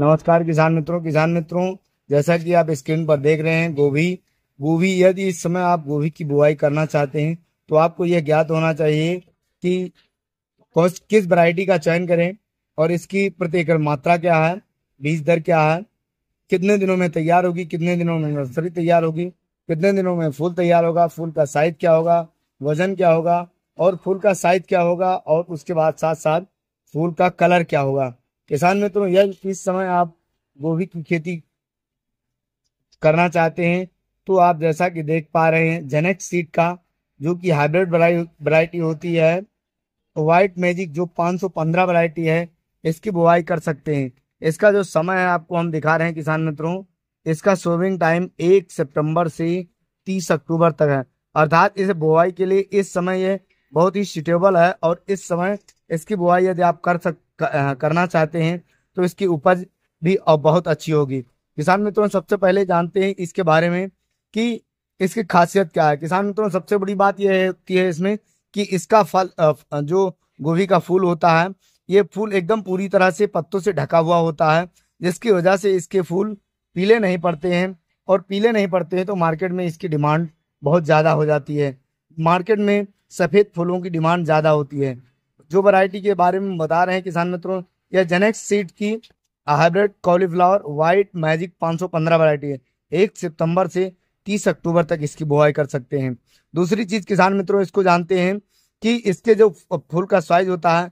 नमस्कार किसान मित्रों किसान मित्रों जैसा कि आप स्क्रीन पर देख रहे हैं गोभी गोभी यदि इस समय आप गोभी की बुआई करना चाहते हैं तो आपको यह ज्ञात होना चाहिए कि किस वैरायटी का चयन करें और इसकी प्रति एकड़ मात्रा क्या है बीज दर क्या है कितने दिनों में तैयार होगी कितने दिनों में नर्सरी तैयार होगी कितने दिनों में फूल तैयार होगा फूल का साइज क्या होगा वजन क्या होगा और फूल का साइज क्या होगा और उसके बाद साथ साथ फूल का कलर क्या होगा किसान मित्रों यदि इस समय आप गोभी की खेती करना चाहते हैं तो आप जैसा कि देख पा रहे हैं जेनेक सीड का जो कि हाइब्रिड वैरायटी होती है व्हाइट मैजिक जो 515 वरायटी है इसकी बुआई कर सकते हैं इसका जो समय है आपको हम दिखा रहे हैं किसान मित्रों इसका सोविंग टाइम एक सितंबर से तीस अक्टूबर तक है अर्थात इस बुआई के लिए इस समय ये बहुत ही सुटेबल है और इस समय इसकी बुआई यदि आप कर सकते करना चाहते हैं तो इसकी उपज भी बहुत अच्छी होगी किसान मित्रों सबसे पहले जानते हैं इसके बारे में कि इसकी खासियत क्या है किसान मित्रों सबसे बड़ी बात यह होती है इसमें कि इसका फल जो गोभी का फूल होता है ये फूल एकदम पूरी तरह से पत्तों से ढका हुआ होता है जिसकी वजह से इसके फूल पीले नहीं पड़ते हैं और पीले नहीं पड़ते हैं तो मार्केट में इसकी डिमांड बहुत ज़्यादा हो जाती है मार्केट में सफ़ेद फूलों की डिमांड ज़्यादा होती है जो वैरायटी के बारे में बता रहे हैं किसान मित्रों यह जेनेक्स सीड की hybrid cauliflower white magic 515 variety है एक सितंबर से 30 अक्टूबर तक इसकी बुआई कर सकते हैं दूसरी चीज किसान मित्रों इसको जानते हैं कि इसके जो फूल का साइज होता है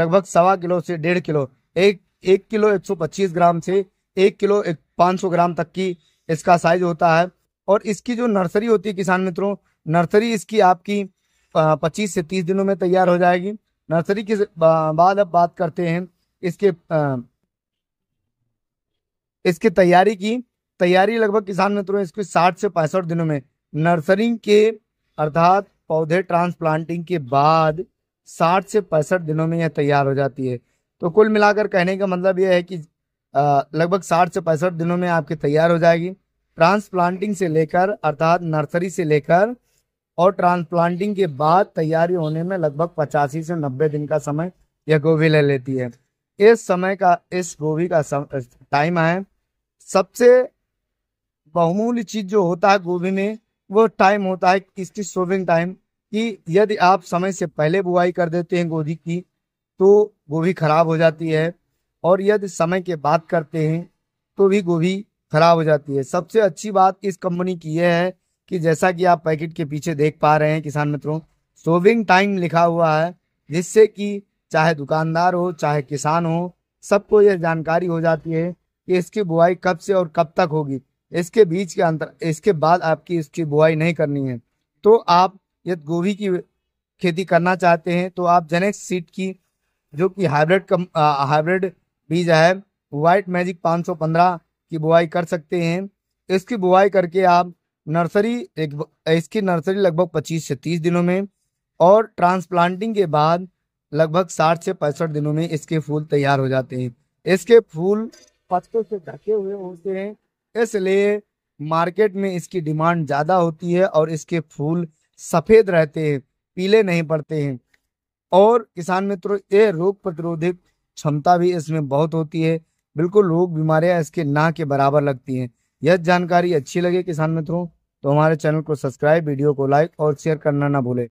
लगभग सवा किलो से डेढ़ किलो एक एक किलो पच्चीस ग्राम से एक किलो एक सौ ग्राम तक की इसका साइज होता है और इसकी जो नर्सरी होती है किसान मित्रों नर्सरी इसकी आपकी 25 से 30 दिनों में तैयार हो जाएगी नर्सरी के बाद अब बात करते हैं इसके आ, तैयारी की तैयारी लगभग किसान मित्रों इसके साठ से पैंसठ दिनों में नर्सरी के अर्थात पौधे ट्रांसप्लांटिंग के बाद साठ से पैंसठ दिनों में यह तैयार हो जाती है तो कुल मिलाकर कहने का मतलब यह है कि लगभग साठ से पैंसठ दिनों में आपकी तैयार हो जाएगी ट्रांसप्लांटिंग से लेकर अर्थात नर्सरी से लेकर और ट्रांसप्लांटिंग के बाद तैयारी होने में लगभग पचासी से नब्बे दिन का समय यह गोभी ले लेती है इस समय का इस गोभी का टाइम है सबसे बहुमूल्य चीज जो होता है गोभी में वो टाइम होता है इसकी सोविंग टाइम कि यदि आप समय से पहले बुआई कर देते हैं गोभी की तो गोभी खराब हो जाती है और यदि समय के बाद करते हैं तो भी गोभी खराब हो जाती है सबसे अच्छी बात इस कंपनी की यह है कि जैसा कि आप पैकेट के पीछे देख पा रहे हैं किसान मित्रों सोविंग टाइम लिखा हुआ है जिससे कि चाहे दुकानदार हो चाहे किसान हो सबको यह जानकारी हो जाती है कि इसकी बुआई कब से और कब तक होगी इसके बीच के अंतर इसके बाद आपकी इसकी बुआई नहीं करनी है तो आप यदि गोभी की खेती करना चाहते हैं तो आप जेनेक्स सीट की जो कि हाइब्रिड कम हाइब्रिड बीज है वाइट मैजिक 515 की बुआई कर सकते हैं इसकी बुआई करके आप नर्सरी एक इसकी नर्सरी लगभग 25 से 30 दिनों में और ट्रांसप्लांटिंग के बाद लगभग 60 से पैंसठ दिनों में इसके फूल तैयार हो जाते हैं इसके फूल पत्तों से ढके हुए होते हैं इसलिए मार्केट में इसकी डिमांड ज़्यादा होती है और इसके फूल सफ़ेद रहते हैं पीले नहीं पड़ते हैं और किसान मित्रों ये रोग प्रतिरोधक क्षमता भी इसमें बहुत होती है बिल्कुल रोग बीमारियां इसके ना के बराबर लगती हैं यह जानकारी अच्छी लगे किसान मित्रों तो हमारे चैनल को सब्सक्राइब वीडियो को लाइक और शेयर करना ना भूले